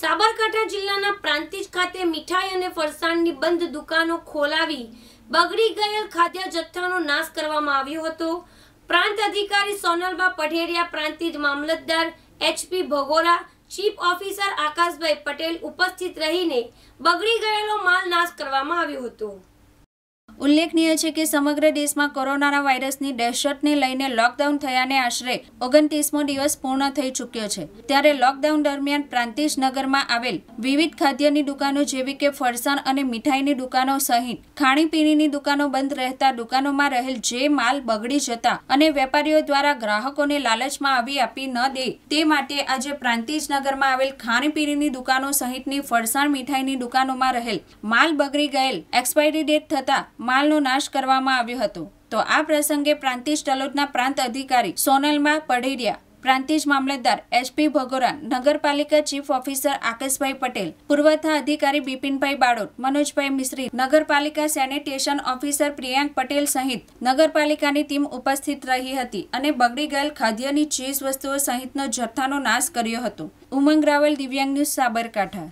સાબરકાંઠા જિલ્લાના પ્રાંતિજ ખાતે મીઠાઈ અને ફરસાણની બંધ દુકાનો ખોલાવી બગડી ગયેલ ખાદ્ય જથ્થાનો નાશ કરવામાં આવ્યો હતો પ્રાંત અધિકારી સોનલબા પઢેરિયા પ્રાંતિજ મામલતદાર HP Bhagora chief officer Akashbhai Patel ઉપસ્થિત રહીને બગડી ગયેલો માલ નાશ કરવામાં આવ્યો હતો ઉલ્લેખનીય છે કે સમગ્ર દેશમાં કોરોનાના વાયરસની દહેશતને લઈને લોકડાઉન થયાને આશરે ઓગણત્રીસમો દિવસ પૂર્ણ થઈ ચૂક્યો છે ત્યારે લોકડાઉન દરમિયાન પ્રાંતિજ નગરમાં આવેલ વિવિધ ખાદ્યની દુકાનો જેવી કે ફરસાણ અને મીઠાઈની દુકાનો સહિત ખાણીપીણીની દુકાનો બંધ રહેતા દુકાનોમાં રહેલ જે માલ બગડી જતા અને વેપારીઓ દ્વારા ગ્રાહકોને લાલચમાં આવી આપી ન દે તે માટે આજે પ્રાંતિજ નગરમાં આવેલ ખાણીપીણીની દુકાનો સહિતની ફરસાણ મીઠાઈની દુકાનોમાં રહેલ માલ બગડી ગયેલ એક્સપાયરી ડેટ થતાં માલનો નાશ કરવામાં આવ્યો હતો તો આ પ્રસંગે પ્રાંતિજ તલોદના પ્રાંત અધિકારી સોનલમાં પઢેરિયા પ્રાંતિજ મામલતદાર એચપી ભગોરા નગરપાલિકા ચીફ ઓફિસર આકેશભાઈ પટેલ પુરવઠા અધિકારી બિપિનભાઈ બાળોટ મનોજભાઈ મિશ્રી નગરપાલિકા સેનિટેશન ઓફિસર પ્રિયાંક પટેલ સહિત નગરપાલિકાની ટીમ ઉપસ્થિત રહી હતી અને બગડી ગયેલ ખાદ્યની ચીજ વસ્તુઓ સહિતનો જથ્થાનો નાશ કર્યો હતો ઉમંગ રાવલ દિવ્યાંગ ન્યૂઝ સાબરકાંઠા